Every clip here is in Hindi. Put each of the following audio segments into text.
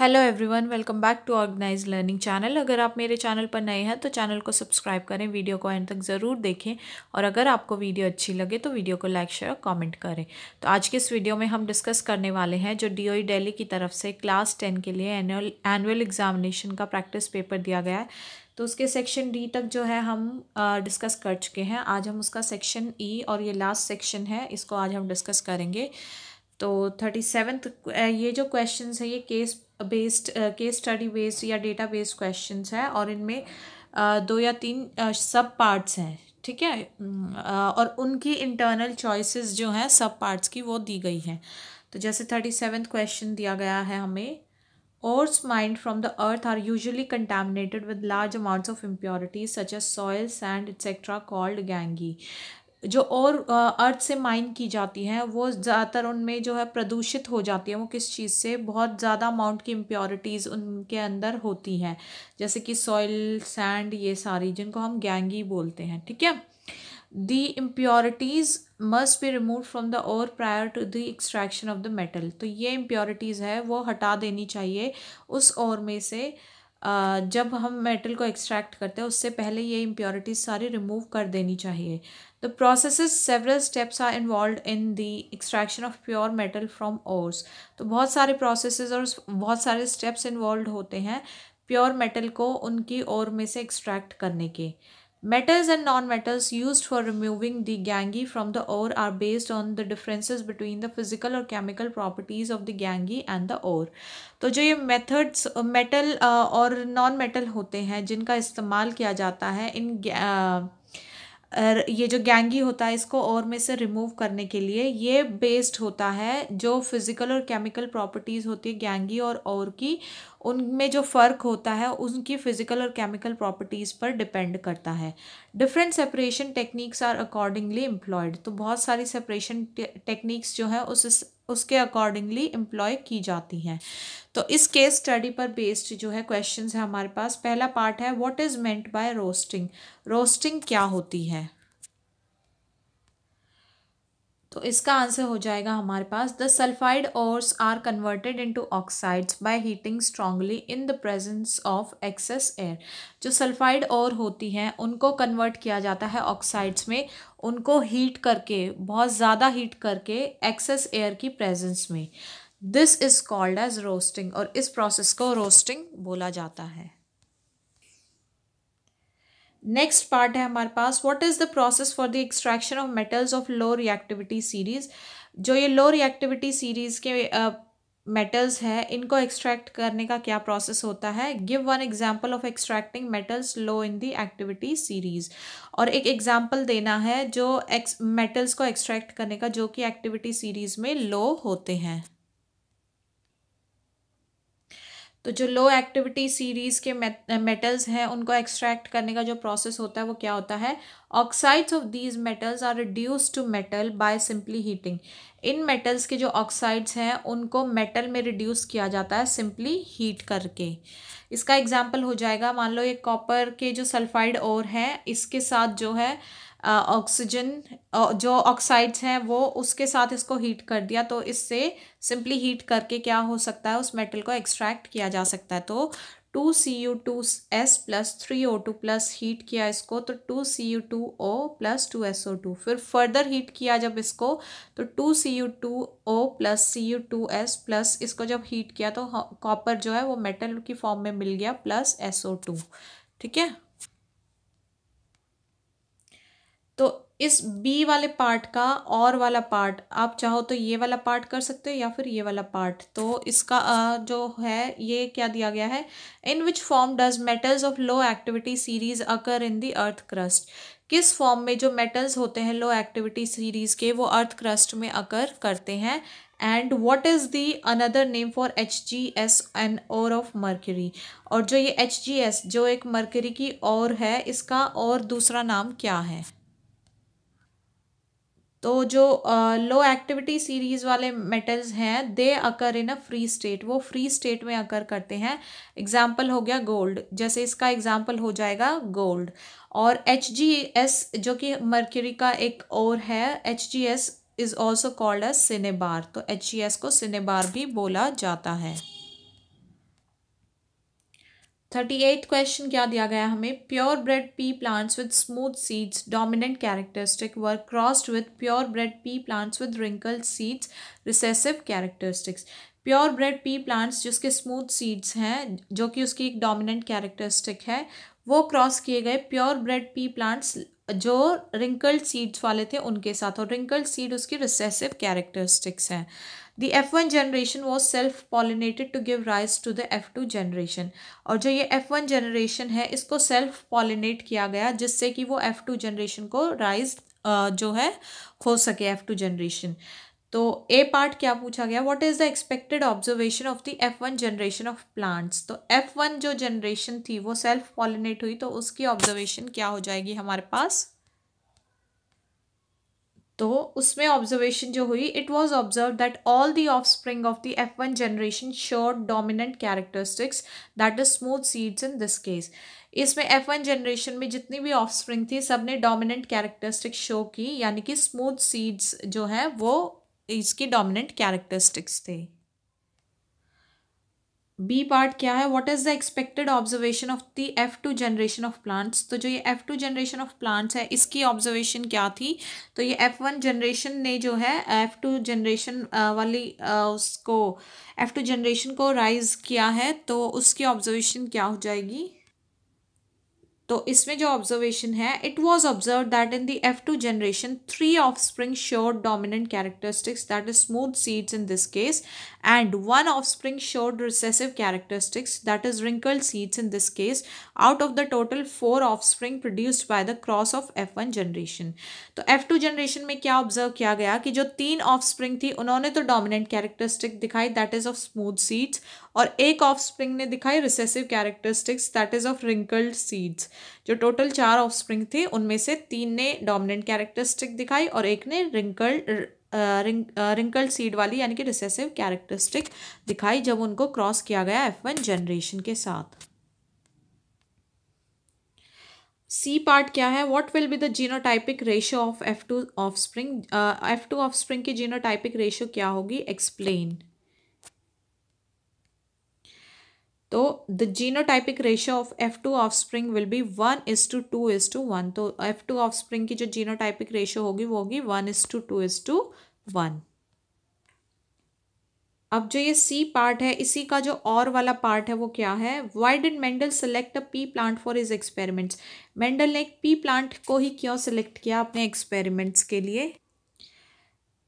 Hello everyone welcome back to organize learning channel अगर आप मेरे चैनल पर नए हैं तो चैनल को सब्सक्राइब करें वीडियो को एंड तक ज़रूर देखें और अगर आपको वीडियो अच्छी लगे तो वीडियो को लाइक शेयर और कमेंट करें तो आज के इस वीडियो में हम डिस्कस करने वाले हैं जो डी दिल्ली e की तरफ से क्लास टेन के लिए एनुअल एनुअल एग्जामिनेशन का प्रैक्टिस पेपर दिया गया है तो उसके सेक्शन डी तक जो है हम डिस्कस कर चुके हैं आज हम उसका सेक्शन ई e और ये लास्ट सेक्शन है इसको आज हम डिस्कस करेंगे तो थर्टी सेवन्थ ये जो क्वेश्चन है ये केस बेस्ड के स्टडी बेस्ड या डेटा बेस्ड क्वेश्चन है और इनमें uh, दो या तीन सब uh, पार्ट्स हैं ठीक है mm, uh, और उनकी इंटरनल चॉइसेस जो हैं सब पार्ट्स की वो दी गई हैं तो जैसे थर्टी सेवेंथ क्वेश्चन दिया गया है हमें ores mined from the earth are usually contaminated with large amounts of impurities such as soil sand etcetera called gangue जो और अर्थ से माइन की जाती हैं वो ज़्यादातर उनमें जो है प्रदूषित हो जाती है वो किस चीज़ से बहुत ज़्यादा अमाउंट की इम्प्योरिटीज़ उनके अंदर होती हैं जैसे कि सॉइल सैंड ये सारी जिनको हम गैंगी बोलते हैं ठीक है the impurities must be remove from the ore prior to the extraction of the metal तो ये इम्प्योरिटीज़ है वो हटा देनी चाहिए उस और में से जब हम मेटल को एक्सट्रैक्ट करते हैं उससे पहले ये इम्प्योरिटीज सारी रिमूव कर देनी चाहिए the process several steps are involve in the extraction of pure metal from ores तो बहुत सारे प्रोसेस और बहुत सारे स्टेप्स इन्वॉल्व होते हैं प्योर मेटल को उनकी ओर में से एक्सट्रैक्ट करने के Metals and non-metals used for removing the gangi from the ore are based on the differences between the physical or chemical properties of the gangi and the ore. तो जो ये methods metal और non-metal होते हैं जिनका इस्तेमाल किया जाता है इन ये जो गैंगी होता है इसको और में से रिमूव करने के लिए ये बेस्ड होता है जो फिज़िकल और केमिकल प्रॉपर्टीज़ होती है गैंगी और और की उनमें जो फ़र्क होता है उनकी फ़िज़िकल और केमिकल प्रॉपर्टीज़ पर डिपेंड करता है different separation techniques are accordingly employed तो बहुत सारी सेपरेशन टेक्निक्स जो है उस उसके अकॉर्डिंगली एम्प्लॉय की जाती हैं तो इस केस स्टडी पर बेस्ड जो है क्वेश्चन है हमारे पास पहला पार्ट है what is meant by roasting roasting क्या होती है तो इसका आंसर हो जाएगा हमारे पास the sulphide ores are converted into oxides by heating strongly in the presence of excess air जो सल्फाइड और होती हैं उनको कन्वर्ट किया जाता है ऑक्साइड्स में उनको हीट करके बहुत ज़्यादा हीट करके एक्सेस एयर की प्रेजेंस में this is called as roasting और इस प्रोसेस को रोस्टिंग बोला जाता है नेक्स्ट पार्ट है हमारे पास what is the process for the extraction of metals of low reactivity series जो ये लो रिएक्टिविटी सीरीज़ के मेटल्स uh, है इनको एक्सट्रैक्ट करने का क्या प्रोसेस होता है give one example of extracting metals low in the activity series और एक एग्जांपल देना है जो एक्स मेटल्स को एक्सट्रैक्ट करने का जो कि एक्टिविटी सीरीज़ में लो होते हैं तो जो लो एक्टिविटी सीरीज़ के मेटल्स uh, हैं उनको एक्सट्रैक्ट करने का जो प्रोसेस होता है वो क्या होता है oxides of these metals are reduce to metal by simply heating इन मेटल्स के जो ऑक्साइड्स हैं उनको मेटल में रिड्यूस किया जाता है सिंपली हीट करके इसका एग्जाम्पल हो जाएगा मान लो ये कॉपर के जो सल्फाइड और हैं इसके साथ जो है ऑक्सीजन जो ऑक्साइड्स हैं वो उसके साथ इसको हीट कर दिया तो इससे सिंपली हीट करके क्या हो सकता है उस मेटल को एक्सट्रैक्ट किया जा सकता है तो two C U two S plus three O two plus heat किया इसको तो two C U two O plus two S O two फिर फर्दर हीट किया जब इसको तो two C U two O plus C U two S plus इसको जब हीट किया तो कॉपर जो है वो मेटल की फॉर्म में मिल गया प्लस एस ओ टू ठीक है तो इस बी वाले पार्ट का और वाला पार्ट आप चाहो तो ये वाला पार्ट कर सकते हो या फिर ये वाला पार्ट तो इसका जो है ये क्या दिया गया है in which form does metals of low activity series occur in the earth crust किस फॉर्म में जो मेटल्स होते हैं लो एक्टिविटी सीरीज के वो अर्थ क्रस्ट में अकर करते हैं and what is the another name for H G S ore of ऑफ मर्करी और जो ये एच जी एस जो एक मर्करी की और है इसका और दूसरा नाम क्या है तो जो लो एक्टिविटी सीरीज़ वाले मेटल्स हैं they occur in a free state वो फ्री स्टेट में अकर करते हैं एग्जाम्पल हो गया गोल्ड जैसे इसका एग्जाम्पल हो जाएगा गोल्ड और एच जी एस जो कि मर्क्यूरी का एक और है H G S is also called a cinnabar तो एच जी एस को सिनेबार भी बोला जाता है थर्टी एट क्वेश्चन क्या दिया गया हमें pure bred pea plants with smooth seeds dominant characteristic were crossed with pure bred pea plants with wrinkled seeds recessive characteristics pure bred pea plants जिसके स्मूथ सीड्स हैं जो कि उसकी एक डोमिनेंट कैरेक्टरिस्टिक है वो क्रॉस किए गए प्योर ब्रेड पी प्लांट्स जो रिंकल्ड सीड्स वाले थे उनके साथ और रिंकल्ड सीड उसकी रिसेसिव कैरेक्टरिस्टिक्स हैं the F one generation was self pollinated to give rise to the F two generation और जो ये एफ वन जनरेशन है इसको सेल्फ पॉलिनेट किया गया जिससे कि वो एफ टू जनरेशन को राइज जो है हो सके एफ टू जनरेशन तो ए पार्ट क्या पूछा गया what is the expected observation of the F one generation of plants तो एफ वन जो जनरेशन थी वो सेल्फ पॉलिनेट हुई तो उसकी ऑब्जर्वेशन क्या हो जाएगी हमारे पास तो उसमें ऑब्जर्वेशन जो हुई it was observe that all the offspring of the F one generation showed dominant characteristics that is smooth seeds in this case इसमें एफ वन जनरेशन में जितनी भी ऑफ स्प्रिंग थी सब ने डोमिनेंट कैरेक्टरिस्टिक्स शो की यानी कि स्मूथ सीड्स जो हैं वो इसके डोमिनेंट कैरेक्टरिस्टिक्स थे बी पार्ट क्या है what is the expected observation of the F two generation of plants तो जो ये F two generation of plants है इसकी ऑब्जर्वेशन क्या थी तो ये एफ वन जनरेशन ने जो है एफ टू जनरेशन वाली उसको एफ टू जनरेशन को राइज किया है तो उसकी ऑब्जर्वेशन क्या हो जाएगी तो इसमें जो ऑब्जर्वेशन है it was observe that in the F two generation three offspring showed dominant characteristics that is smooth seeds in this case and one offspring showed recessive characteristics that is wrinkled seeds in this case out of the total four offspring produced by the cross of F one generation तो एफ टू जनरेशन में क्या ऑब्जर्व किया गया कि जो तीन ऑफ स्प्रिंग थी उन्होंने तो डोमिनेंट कैरेक्टरिस्टिक दिखाई that is of smooth seeds और एक ऑफ स्प्रिंग ने दिखाई recessive characteristics that is of wrinkled seeds जो टोटल चार ऑफ स्प्रिंग थे उनमें से तीन ने डोमिनेंट कैरेक्टरिस्टिक दिखाई और एक ने रिंकल्ड रिंग सीड वाली यानी कि रिसेसिव कैरेक्टरिस्टिक दिखाई जब उनको क्रॉस किया गया एफ वन जनरेशन के साथ सी पार्ट क्या है what will be the genotypic ratio of F two offspring F two offspring की जीनोटाइपिक रेशियो क्या होगी एक्सप्लेन तो the genotypic ratio of F two offspring will be one is to two two is to one F two offspring की जो जीनोटाइपिक रेशियो होगी वो होगी one is to two two is to one जो ये सी पार्ट है इसी का जो और वाला पार्ट है वो क्या है why did Mendel select a pea plant for his experiments Mendel ने एक पी प्लांट को ही क्यों सेलेक्ट किया अपने एक्सपेरिमेंट्स के लिए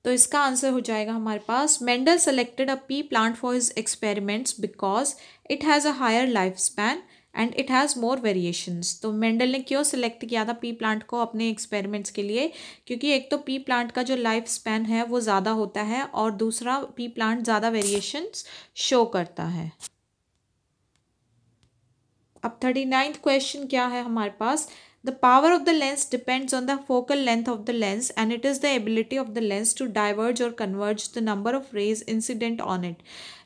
तो इसका आंसर हो जाएगा हमारे पास Mendel selected a pea plant for his experiments because it has a higher life span and it has more variations तो मेंडल ने क्यों सेलेक्ट किया था पी प्लांट को अपने एक्सपेरिमेंट्स के लिए क्योंकि एक तो पी प्लांट का जो लाइफ स्पैन है वो ज़्यादा होता है और दूसरा पी प्लांट ज़्यादा वेरिएशंस शो करता है अब थर्टी नाइन्थ क्वेश्चन क्या है हमारे पास The power of the lens depends on the focal length of the lens and it is the ability of the lens to diverge or converge the number of rays incident on it.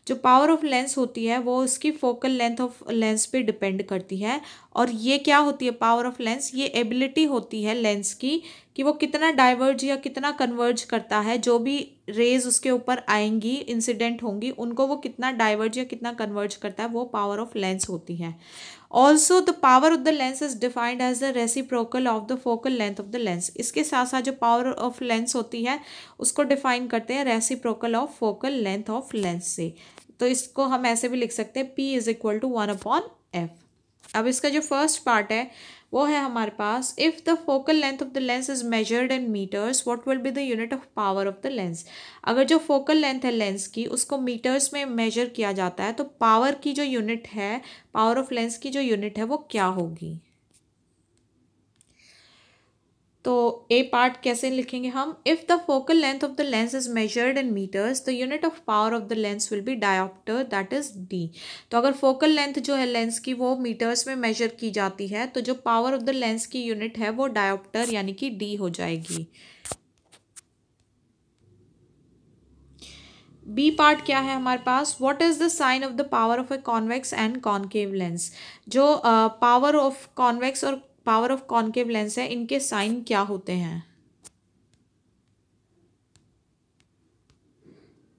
जो पावर ऑफ लेंस होती है वो उसकी फोकल लेंथ ऑफ लेंस पे डिपेंड करती है और ये क्या होती है पावर ऑफ लेंस ये एबिलिटी होती है लेंस की कि वो कितना डाइवर्ज या कितना कन्वर्ज करता है जो भी रेज उसके ऊपर आएंगी इंसिडेंट होंगी उनको वो कितना डाइवर्ज या कितना कन्वर्ज करता है वो पावर ऑफ लेंस होती है also the power of the lens is defined as the reciprocal of the focal length of the lens इसके साथ साथ जो पावर ऑफ लेंस होती है उसको डिफाइन करते हैं reciprocal of focal length of lens से तो इसको हम ऐसे भी लिख सकते हैं P is equal to one upon F अब इसका जो फर्स्ट पार्ट है वो है हमारे पास if the focal length of the lens is measured in metres what will be the unit of power of the lens अगर जो फोकल लेंथ है लेंस की उसको मीटर्स में मेजर किया जाता है तो पावर की जो यूनिट है पावर ऑफ लेंस की जो यूनिट है वो क्या होगी तो ए पार्ट कैसे लिखेंगे हम if the focal length of the lens is measured in metres the unit of power of the lens will be dioptre that is D तो अगर फोकल लेंथ जो है लेंस की वो मीटर्स में मेजर की जाती है तो जो पावर ऑफ द लेंस की यूनिट है वो डायोप्टर यानी कि डी हो जाएगी बी पार्ट क्या है हमारे पास what is the sign of the power of a convex and concave lens जो पावर ऑफ कॉन्वेक्स और पावर ऑफ कॉन्केव लेंस है इनके साइन क्या होते हैं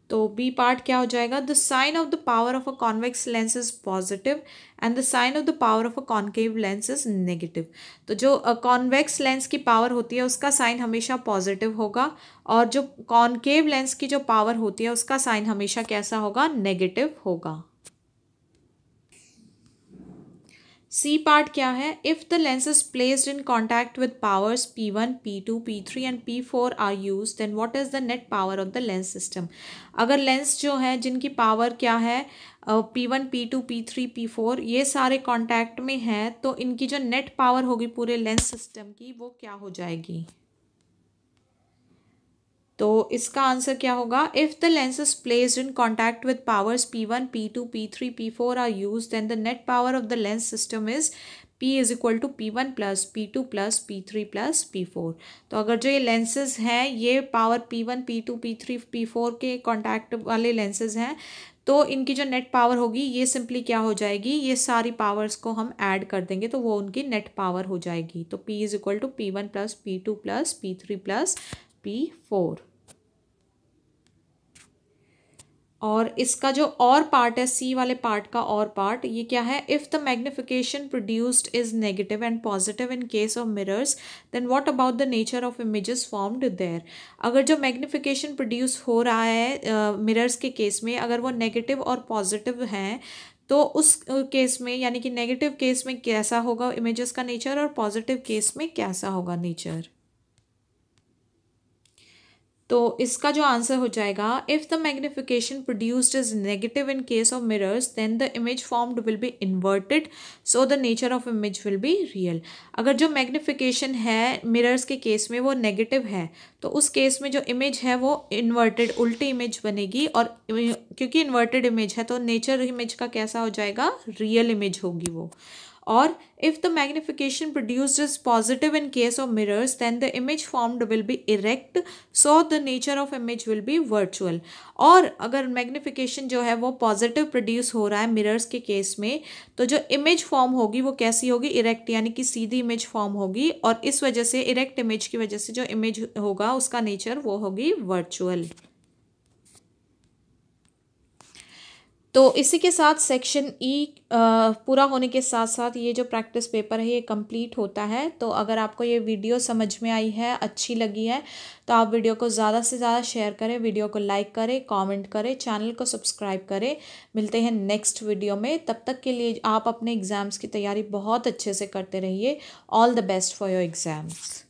तो बी पार्ट क्या हो जाएगा the sign of the power of a convex lens is positive and the sign of the power of a concave lens is negative तो जो कॉन्वेक्स uh, लेंस की पावर होती है उसका साइन हमेशा पॉजिटिव होगा और जो कॉन्केव लेंस की जो पावर होती है उसका साइन हमेशा कैसा होगा नेगेटिव होगा सी पार्ट क्या है if the lens is placed in contact with powers P one P two P three and P four are used then what is the net power of the lens system अगर लेंस जो है जिनकी पावर क्या है P one P two P three P four ये सारे कॉन्टैक्ट में हैं तो इनकी जो नेट पावर होगी पूरे लेंस सिस्टम की वो क्या हो जाएगी तो इसका आंसर क्या होगा if the lenses place in contact with powers P one P two P three P four are used then the net power of the lens system is P is equal to P one plus P two plus P three plus P four तो अगर जो ये लेंसेज हैं ये power P one P two P three P four के कॉन्टैक्ट वाले लेंसेज हैं तो इनकी जो नेट पावर होगी ये सिंपली क्या हो जाएगी ये सारी पावर्स को हम ऐड कर देंगे तो वो उनकी नेट पावर हो जाएगी तो P is equal to P one plus P two plus P three plus P four और इसका जो और पार्ट है सी वाले पार्ट का और पार्ट ये क्या है if the magnification produced is negative and positive in case of mirrors then what about the nature of images formed there अगर जो मैग्निफिकेशन प्रोड्यूस हो रहा है मिरर्स uh, के केस में अगर वो नेगेटिव और पॉजिटिव हैं तो उस केस में यानी कि नेगेटिव केस में कैसा होगा इमेजेस का नेचर और पॉजिटिव केस में कैसा होगा नेचर तो इसका जो आंसर हो जाएगा if the magnification produced is negative in case of mirrors then the image formed will be inverted so the nature of image will be real अगर जो मैग्निफिकेशन है मिरर्स के केस में वो नेगेटिव है तो उस केस में जो इमेज है वो इन्वर्टेड उल्टी इमेज बनेगी और क्योंकि इन्वर्टेड इमेज है तो नेचर इमेज का कैसा हो जाएगा रियल इमेज होगी वो or if the magnification produced is positive in case of mirrors then the image formed will be erect so the nature of image will be virtual और अगर magnification जो है वो positive produce हो रहा है mirrors के case में तो जो image form होगी वो कैसी होगी erect यानी कि सीधी image form होगी और इस वजह से erect image की वजह से जो image होगा उसका nature वो होगी virtual तो इसी के साथ सेक्शन ई e, पूरा होने के साथ साथ ये जो प्रैक्टिस पेपर है ये कंप्लीट होता है तो अगर आपको ये वीडियो समझ में आई है अच्छी लगी है तो आप वीडियो को ज़्यादा से ज़्यादा शेयर करें वीडियो को लाइक करें कमेंट करें चैनल को सब्सक्राइब करें मिलते हैं नेक्स्ट वीडियो में तब तक के लिए आप अपने एग्ज़ाम्स की तैयारी बहुत अच्छे से करते रहिए all the best for your exams